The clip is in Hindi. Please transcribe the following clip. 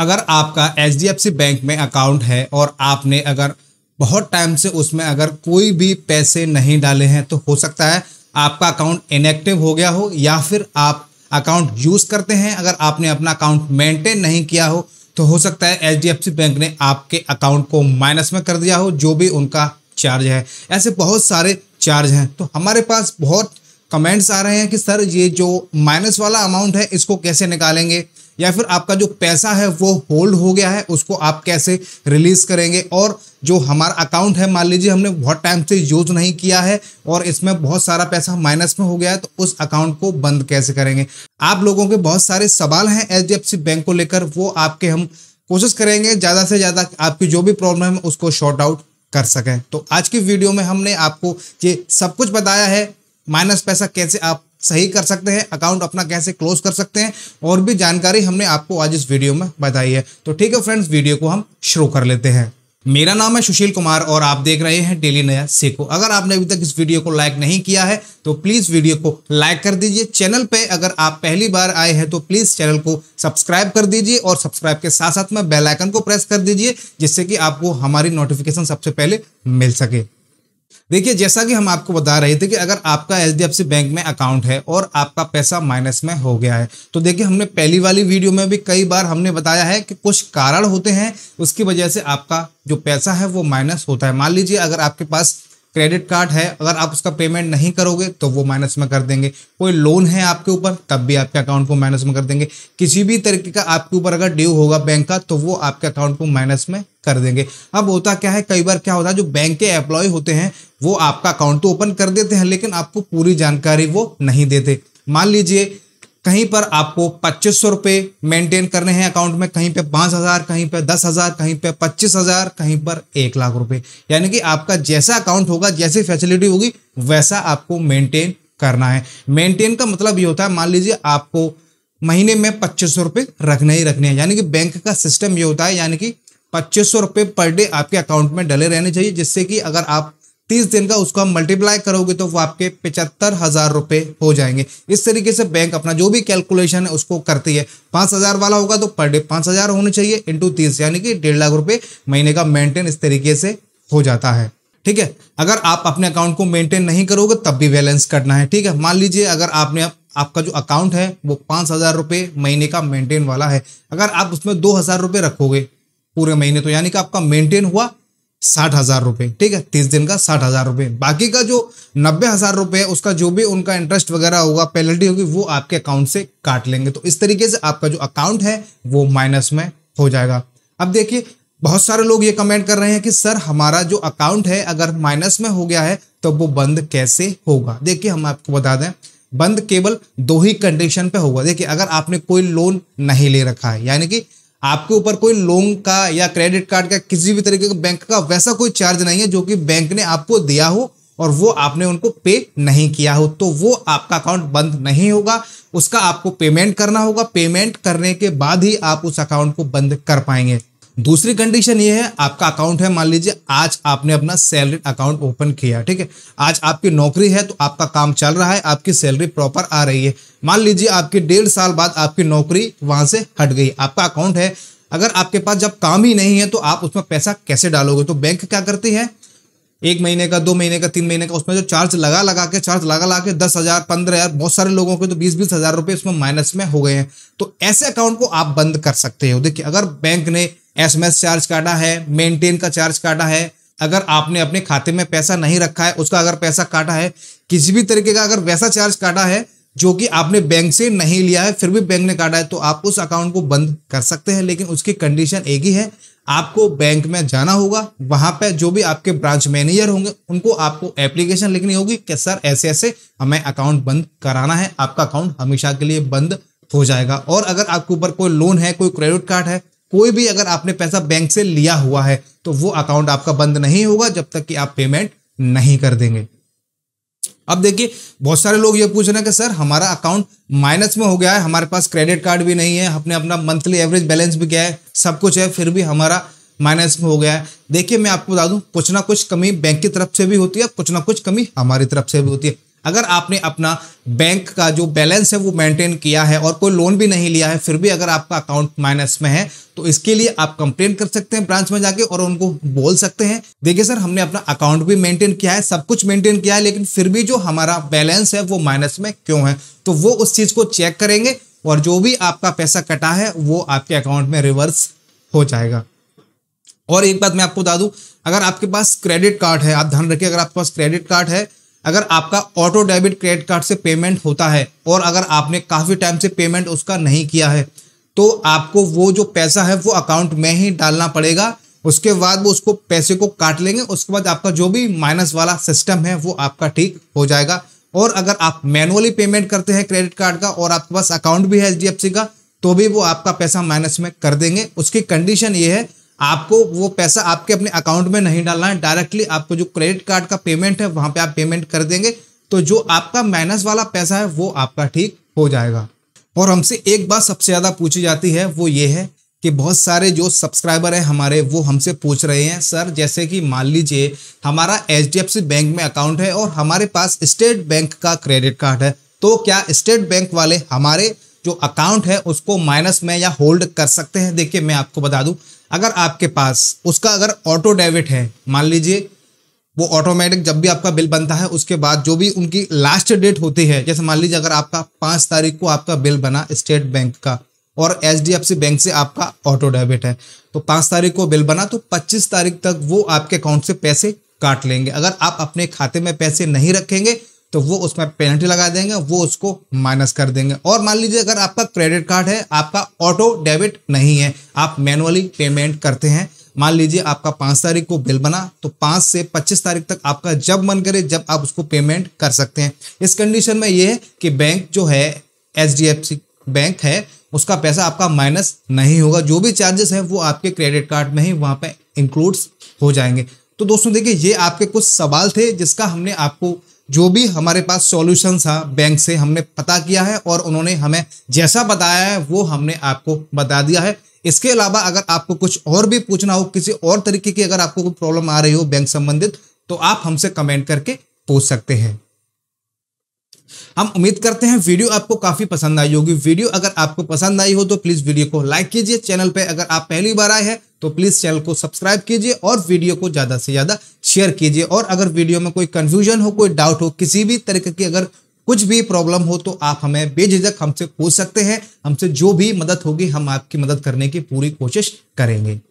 अगर आपका एच बैंक में अकाउंट है और आपने अगर बहुत टाइम से उसमें अगर कोई भी पैसे नहीं डाले हैं तो हो सकता है आपका अकाउंट इनएक्टिव हो गया हो या फिर आप अकाउंट यूज़ करते हैं अगर आपने अपना अकाउंट मेंटेन नहीं किया हो तो हो सकता है एच बैंक ने आपके अकाउंट को माइनस में कर दिया हो जो भी उनका चार्ज है ऐसे बहुत सारे चार्ज हैं तो हमारे पास बहुत कमेंट्स आ रहे हैं कि सर ये जो माइनस वाला अमाउंट है इसको कैसे निकालेंगे या फिर आपका जो पैसा है वो होल्ड हो गया है उसको आप कैसे रिलीज करेंगे और जो हमारा अकाउंट है मान लीजिए हमने बहुत टाइम से यूज नहीं किया है और इसमें बहुत सारा पैसा माइनस में हो गया है तो उस अकाउंट को बंद कैसे करेंगे आप लोगों के बहुत सारे सवाल हैं एच बैंक को लेकर वो आपके हम कोशिश करेंगे ज़्यादा से ज़्यादा आपकी जो भी प्रॉब्लम है उसको शॉर्ट आउट कर सकें तो आज की वीडियो में हमने आपको ये सब कुछ बताया है माइनस पैसा कैसे आप सही कर सकते हैं अकाउंट अपना कैसे क्लोज कर सकते हैं और भी जानकारी हमने आपको आज इस वीडियो में बताई है तो ठीक है फ्रेंड्स वीडियो को हम शुरू कर लेते हैं मेरा नाम है सुशील कुमार और आप देख रहे हैं डेली नया सीखो अगर आपने अभी तक इस वीडियो को लाइक नहीं किया है तो प्लीज़ वीडियो को लाइक कर दीजिए चैनल पे अगर आप पहली बार आए हैं तो प्लीज़ चैनल को सब्सक्राइब कर दीजिए और सब्सक्राइब के साथ साथ में बेल आइकन को प्रेस कर दीजिए जिससे कि आपको हमारी नोटिफिकेशन सबसे पहले मिल सके देखिए जैसा कि हम आपको बता रहे थे कि अगर आपका एच डी बैंक में अकाउंट है और आपका पैसा माइनस में हो गया है तो देखिए हमने पहली वाली वीडियो में भी कई बार हमने बताया है कि कुछ कारण होते हैं उसकी वजह से आपका जो पैसा है वो माइनस होता है मान लीजिए अगर आपके पास क्रेडिट कार्ड है अगर आप उसका पेमेंट नहीं करोगे तो वो माइनस में कर देंगे कोई लोन है आपके ऊपर तब भी आपके अकाउंट को माइनस में कर देंगे किसी भी तरीके का आपके ऊपर अगर ड्यू होगा बैंक का तो वो आपके अकाउंट को माइनस में कर देंगे अब होता क्या है कई बार क्या होता है जो बैंक के एम्प्लॉय होते हैं वो आपका अकाउंट तो ओपन कर देते हैं लेकिन आपको पूरी जानकारी वो नहीं देते मान लीजिए कहीं पर आपको पच्चीस सौ रुपये मेंटेन करने हैं अकाउंट में कहीं पे पांच हज़ार कहीं पे दस हज़ार कहीं पे पच्चीस हज़ार कहीं पर एक लाख रुपए यानी कि आपका जैसा अकाउंट होगा जैसी फैसिलिटी होगी वैसा आपको मेंटेन करना है मेंटेन का मतलब ये होता है मान लीजिए आपको महीने में पच्चीस सौ रुपये रखने ही रखने हैं यानी कि बैंक का सिस्टम ये होता है यानी कि पच्चीस सौ रुपये पर डे आपके अकाउंट में डले रहने चाहिए जिससे कि अगर आप तीस दिन का उसको आप मल्टीप्लाई करोगे तो वो आपके पिचहत्तर हजार रुपये हो जाएंगे इस तरीके से बैंक अपना जो भी कैलकुलेशन है उसको करती है पाँच हजार वाला होगा तो पर डे पाँच हजार होने चाहिए इंटू तीस यानी कि डेढ़ लाख रुपये महीने का मेंटेन इस तरीके से हो जाता है ठीक है अगर आप अपने अकाउंट को मेंटेन नहीं करोगे तब भी बैलेंस कटना है ठीक है मान लीजिए अगर आपने आपका जो अकाउंट है वो पाँच हज़ार रुपए महीने का मेंटेन वाला है अगर आप उसमें दो हज़ार रुपए रखोगे पूरे महीने तो यानी कि आपका मेंटेन हुआ साठ हजार रुपए ठीक है तीस दिन का साठ हजार रुपए बाकी का जो नब्बे हजार रुपए उसका जो भी उनका इंटरेस्ट वगैरह होगा पेनल्टी होगी वो आपके अकाउंट से काट लेंगे तो इस तरीके से आपका जो अकाउंट है वो माइनस में हो जाएगा अब देखिए बहुत सारे लोग ये कमेंट कर रहे हैं कि सर हमारा जो अकाउंट है अगर माइनस में हो गया है तो वो बंद कैसे होगा देखिए हम आपको बता दें बंद केवल दो ही कंडीशन पे होगा देखिए अगर आपने कोई लोन नहीं ले रखा है यानी कि आपके ऊपर कोई लोन का या क्रेडिट कार्ड का किसी भी तरीके का बैंक का वैसा कोई चार्ज नहीं है जो कि बैंक ने आपको दिया हो और वो आपने उनको पे नहीं किया हो तो वो आपका अकाउंट बंद नहीं होगा उसका आपको पेमेंट करना होगा पेमेंट करने के बाद ही आप उस अकाउंट को बंद कर पाएंगे दूसरी कंडीशन ये है आपका अकाउंट है मान लीजिए आज आपने अपना सैलरी अकाउंट ओपन किया ठीक है आज आपकी नौकरी है तो आपका काम चल रहा है आपकी सैलरी प्रॉपर आ रही है मान लीजिए आपके डेढ़ साल बाद आपकी नौकरी वहां से हट गई आपका अकाउंट है अगर आपके पास जब काम ही नहीं है तो आप उसमें पैसा कैसे डालोगे तो बैंक क्या करती है एक महीने का दो महीने का तीन महीने का उसमें जो चार्ज लगा लगा के चार्ज लगा लगा के दस हज़ार पंद्रह हज़ार बहुत सारे लोगों के तो बीस बीस हज़ार रुपए इसमें माइनस में हो गए हैं तो ऐसे अकाउंट को आप बंद कर सकते हो देखिए अगर बैंक ने एसएमएस चार्ज काटा है मेंटेन का चार्ज काटा है अगर आपने अपने खाते में पैसा नहीं रखा है उसका अगर पैसा काटा है किसी भी तरीके का अगर वैसा चार्ज काटा है जो कि आपने बैंक से नहीं लिया है फिर भी बैंक ने काटा है तो आप उस अकाउंट को बंद कर सकते हैं लेकिन उसकी कंडीशन एक ही है आपको बैंक में जाना होगा वहां पर जो भी आपके ब्रांच मैनेजर होंगे उनको आपको एप्लीकेशन लिखनी होगी कि सर ऐसे ऐसे हमें अकाउंट बंद कराना है आपका अकाउंट हमेशा के लिए बंद हो जाएगा और अगर आपके ऊपर कोई लोन है कोई क्रेडिट कार्ड है कोई भी अगर आपने पैसा बैंक से लिया हुआ है तो वो अकाउंट आपका बंद नहीं होगा जब तक कि आप पेमेंट नहीं कर देंगे अब देखिए बहुत सारे लोग ये पूछ रहे हैं कि सर हमारा अकाउंट माइनस में हो गया है हमारे पास क्रेडिट कार्ड भी नहीं है हमने अपना मंथली एवरेज बैलेंस भी किया है सब कुछ है फिर भी हमारा माइनस में हो गया है देखिए मैं आपको बता दूं कुछ ना कुछ कमी बैंक की तरफ से भी होती है कुछ ना कुछ कमी हमारी तरफ से भी होती है अगर आपने अपना बैंक का जो बैलेंस है वो मेंटेन किया है और कोई लोन भी नहीं लिया है फिर भी अगर आपका अकाउंट माइनस में है तो इसके लिए आप कंप्लेन कर सकते हैं ब्रांच में जाके और उनको बोल सकते हैं देखिए सर हमने अपना अकाउंट भी मेंटेन किया है सब कुछ मेंटेन किया है लेकिन फिर भी जो हमारा बैलेंस है वो माइनस में क्यों है तो वो उस चीज़ को चेक करेंगे और जो भी आपका पैसा कटा है वो आपके अकाउंट में रिवर्स हो जाएगा और एक बात मैं आपको बता दूं अगर आपके पास क्रेडिट कार्ड है आप ध्यान रखिए अगर आपके पास क्रेडिट कार्ड है अगर आपका ऑटो डेबिट क्रेडिट कार्ड से पेमेंट होता है और अगर आपने काफ़ी टाइम से पेमेंट उसका नहीं किया है तो आपको वो जो पैसा है वो अकाउंट में ही डालना पड़ेगा उसके बाद वो उसको पैसे को काट लेंगे उसके बाद आपका जो भी माइनस वाला सिस्टम है वो आपका ठीक हो जाएगा और अगर आप मैनुअली पेमेंट करते हैं क्रेडिट कार्ड का और आपके पास अकाउंट भी है एच का तो भी वो आपका पैसा माइनस में कर देंगे उसकी कंडीशन ये है आपको वो पैसा आपके अपने अकाउंट में नहीं डालना है डायरेक्टली आपको जो क्रेडिट कार्ड का पेमेंट है वहां पे आप पेमेंट कर देंगे तो जो आपका माइनस वाला पैसा है वो आपका ठीक हो जाएगा और हमसे एक बात सबसे ज़्यादा पूछी जाती है वो ये है कि बहुत सारे जो सब्सक्राइबर हैं हमारे वो हमसे पूछ रहे हैं सर जैसे कि मान लीजिए हमारा एच बैंक में अकाउंट है और हमारे पास स्टेट बैंक का क्रेडिट कार्ड है तो क्या स्टेट बैंक वाले हमारे जो अकाउंट है उसको माइनस में या होल्ड कर सकते हैं देखिए मैं आपको बता दूं अगर आपके पास उसका अगर ऑटो डेबिट है मान लीजिए वो ऑटोमेटिक जब भी आपका बिल बनता है उसके बाद जो भी उनकी लास्ट डेट होती है जैसे मान लीजिए अगर आपका पाँच तारीख को आपका बिल बना स्टेट बैंक का और एच बैंक से आपका ऑटो डेबिट है तो पाँच तारीख को बिल बना तो पच्चीस तारीख तक वो आपके अकाउंट से पैसे काट लेंगे अगर आप अपने खाते में पैसे नहीं रखेंगे तो वो उसमें पेनल्टी लगा देंगे वो उसको माइनस कर देंगे और मान लीजिए अगर आपका क्रेडिट कार्ड है आपका ऑटो डेबिट नहीं है आप मैनुअली पेमेंट करते हैं मान लीजिए आपका पांच तारीख को बिल बना तो पाँच से पच्चीस तारीख तक आपका जब मन करे जब आप उसको पेमेंट कर सकते हैं इस कंडीशन में ये है कि बैंक जो है एच बैंक है उसका पैसा आपका माइनस नहीं होगा जो भी चार्जेस हैं वो आपके क्रेडिट कार्ड में ही वहां पर इंक्लूड्स हो जाएंगे तो दोस्तों देखिए ये आपके कुछ सवाल थे जिसका हमने आपको जो भी हमारे पास सॉल्यूशन था बैंक से हमने पता किया है और उन्होंने हमें जैसा बताया है वो हमने आपको बता दिया है इसके अलावा अगर आपको कुछ और भी पूछना हो किसी और तरीके की अगर आपको कोई प्रॉब्लम आ रही हो बैंक संबंधित तो आप हमसे कमेंट करके पूछ सकते हैं हम उम्मीद करते हैं वीडियो आपको काफी पसंद आई होगी वीडियो अगर आपको पसंद आई हो तो प्लीज वीडियो को लाइक कीजिए चैनल पर अगर आप पहली बार आए हैं तो प्लीज चैनल को सब्सक्राइब कीजिए और वीडियो को ज्यादा से ज्यादा शेयर कीजिए और अगर वीडियो में कोई कंफ्यूजन हो कोई डाउट हो किसी भी तरीके की अगर कुछ भी प्रॉब्लम हो तो आप हमें बेझिझक हमसे पूछ सकते हैं हमसे जो भी मदद होगी हम आपकी मदद करने की पूरी कोशिश करेंगे